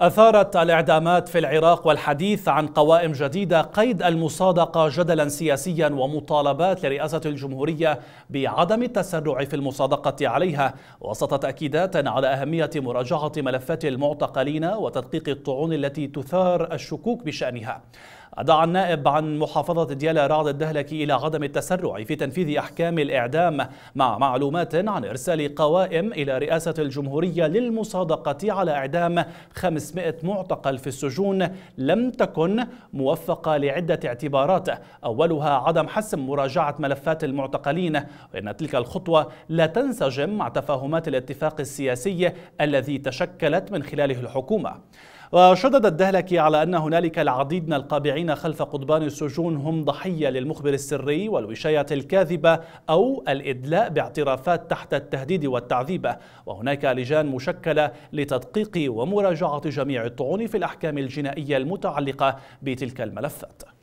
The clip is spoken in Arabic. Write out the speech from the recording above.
أثارت الإعدامات في العراق والحديث عن قوائم جديدة قيد المصادقة جدلا سياسيا ومطالبات لرئاسة الجمهورية بعدم التسرع في المصادقة عليها وسط تأكيدات على أهمية مراجعة ملفات المعتقلين وتدقيق الطعون التي تثار الشكوك بشأنها دعا النائب عن محافظة ديالى رعد الدهلكي إلى عدم التسرع في تنفيذ أحكام الإعدام مع معلومات عن إرسال قوائم إلى رئاسة الجمهورية للمصادقة على إعدام 500 معتقل في السجون لم تكن موفقة لعدة اعتبارات أولها عدم حسم مراجعة ملفات المعتقلين وإن تلك الخطوة لا تنسجم مع تفاهمات الاتفاق السياسي الذي تشكلت من خلاله الحكومة وشدد الدهلكي على أن هنالك العديد من القابعين خلف قضبان السجون هم ضحية للمخبر السري والوشاية الكاذبة أو الإدلاء باعترافات تحت التهديد والتعذيبة وهناك لجان مشكلة لتدقيق ومراجعة جميع الطعون في الأحكام الجنائية المتعلقة بتلك الملفات